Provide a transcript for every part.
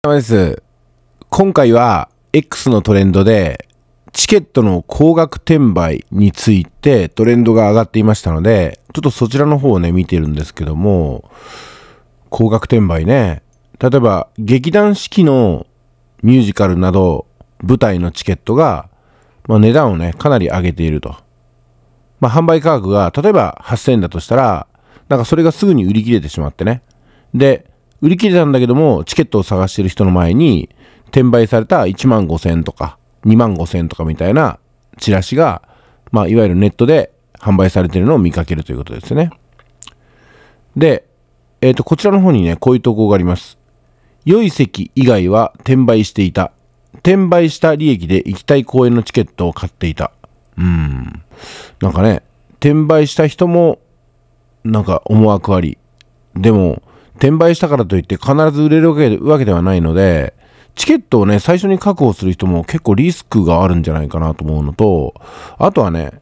です。今回は X のトレンドでチケットの高額転売についてトレンドが上がっていましたので、ちょっとそちらの方をね、見てるんですけども、高額転売ね。例えば劇団四季のミュージカルなど舞台のチケットが、まあ、値段をね、かなり上げていると。まあ、販売価格が例えば8000円だとしたら、なんかそれがすぐに売り切れてしまってね。で、売り切れたんだけども、チケットを探してる人の前に、転売された1万5千とか、2万5千とかみたいなチラシが、まあ、いわゆるネットで販売されてるのを見かけるということですね。で、えっ、ー、と、こちらの方にね、こういう投稿があります。良い席以外は転売していた。転売した利益で行きたい公演のチケットを買っていた。うん。なんかね、転売した人も、なんか思惑あり。でも、転売したからといって必ず売れるわけではないので、チケットをね、最初に確保する人も結構リスクがあるんじゃないかなと思うのと、あとはね、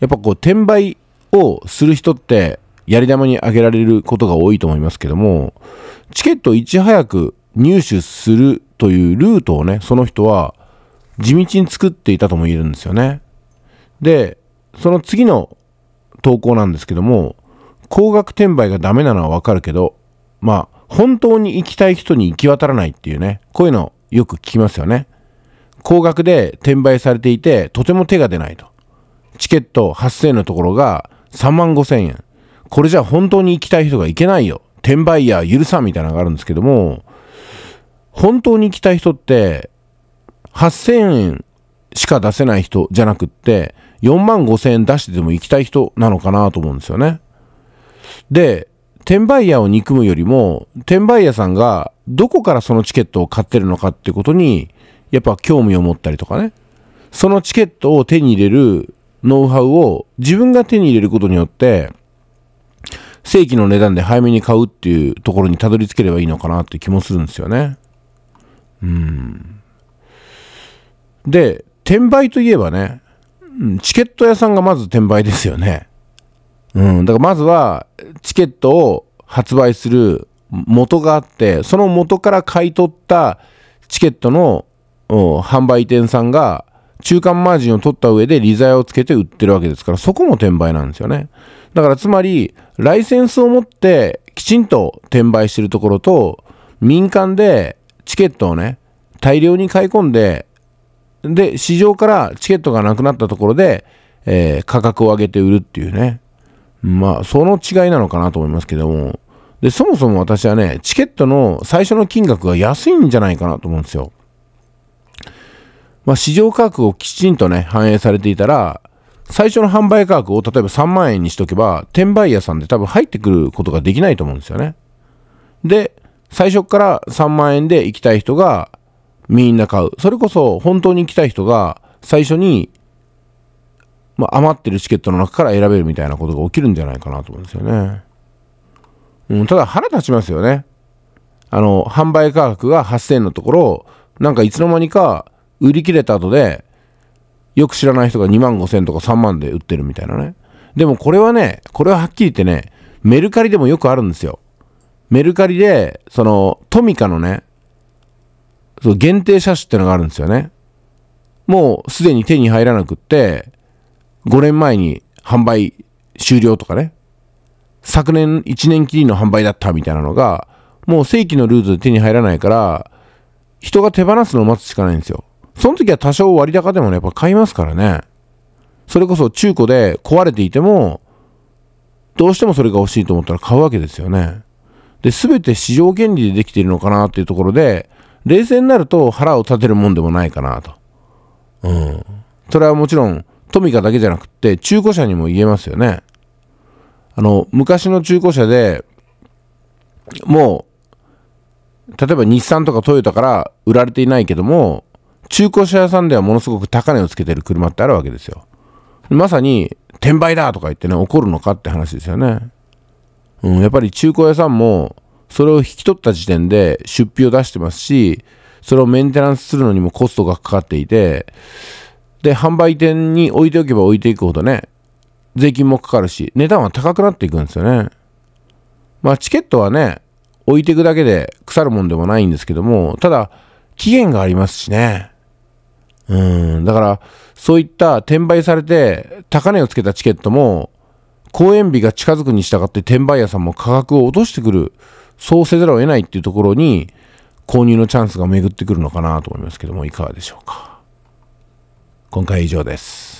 やっぱこう、転売をする人って、やり玉に挙げられることが多いと思いますけども、チケットをいち早く入手するというルートをね、その人は地道に作っていたとも言えるんですよね。で、その次の投稿なんですけども、高額転売がダメなのはわかるけど、まあ、本当に行きたい人に行き渡らないっていうね、こういうのよく聞きますよね。高額で転売されていて、とても手が出ないと。チケット8000円のところが3万5000円。これじゃ本当に行きたい人が行けないよ。転売や許さんみたいなのがあるんですけども、本当に行きたい人って、8000円しか出せない人じゃなくって、4万5000円出してでも行きたい人なのかなと思うんですよね。で、転売屋を憎むよりも、転売屋さんがどこからそのチケットを買ってるのかってことに、やっぱ興味を持ったりとかね。そのチケットを手に入れるノウハウを自分が手に入れることによって、正規の値段で早めに買うっていうところにたどり着ければいいのかなって気もするんですよね。うん。で、転売といえばね、チケット屋さんがまず転売ですよね。うん、だからまずはチケットを発売する元があってその元から買い取ったチケットの、うん、販売店さんが中間マージンを取った上で利材をつけて売ってるわけですからそこも転売なんですよねだからつまりライセンスを持ってきちんと転売してるところと民間でチケットをね大量に買い込んでで市場からチケットがなくなったところで、えー、価格を上げて売るっていうねまあ、その違いなのかなと思いますけども、で、そもそも私はね、チケットの最初の金額が安いんじゃないかなと思うんですよ。まあ、市場価格をきちんとね、反映されていたら、最初の販売価格を例えば3万円にしとけば、転売屋さんで多分入ってくることができないと思うんですよね。で、最初から3万円で行きたい人がみんな買う。それこそ本当に行きたい人が最初にまあ、余ってるチケットの中から選べるみたいなことが起きるんじゃないかなと思うんですよね。うん、ただ腹立ちますよね。あの、販売価格が8000円のところ、なんかいつの間にか売り切れた後で、よく知らない人が2万5000とか3万で売ってるみたいなね。でもこれはね、これははっきり言ってね、メルカリでもよくあるんですよ。メルカリで、その、トミカのね、その限定車種ってのがあるんですよね。もうすでに手に入らなくって、5年前に販売終了とかね、昨年1年きりの販売だったみたいなのが、もう正規のルートで手に入らないから、人が手放すのを待つしかないんですよ。その時は多少割高でもね、やっぱ買いますからね。それこそ中古で壊れていても、どうしてもそれが欲しいと思ったら買うわけですよね。で、すべて市場原理でできているのかなっていうところで、冷静になると腹を立てるもんでもないかなと。うん。それはもちろん、トミカだけじゃなくて、中古車にも言えますよね。あの、昔の中古車で、もう、例えば日産とかトヨタから売られていないけども、中古車屋さんではものすごく高値をつけてる車ってあるわけですよ。まさに、転売だとか言ってね、怒るのかって話ですよね。うん、やっぱり中古屋さんも、それを引き取った時点で出費を出してますし、それをメンテナンスするのにもコストがかかっていて、で、販売店に置いておけば置いていくほどね、税金もかかるし、値段は高くなっていくんですよね。まあ、チケットはね、置いていくだけで腐るもんでもないんですけども、ただ、期限がありますしね。うん、だから、そういった転売されて、高値をつけたチケットも、公演日が近づくに従って転売屋さんも価格を落としてくる、そうせざるを得ないっていうところに、購入のチャンスが巡ってくるのかなと思いますけども、いかがでしょうか。今回以上です。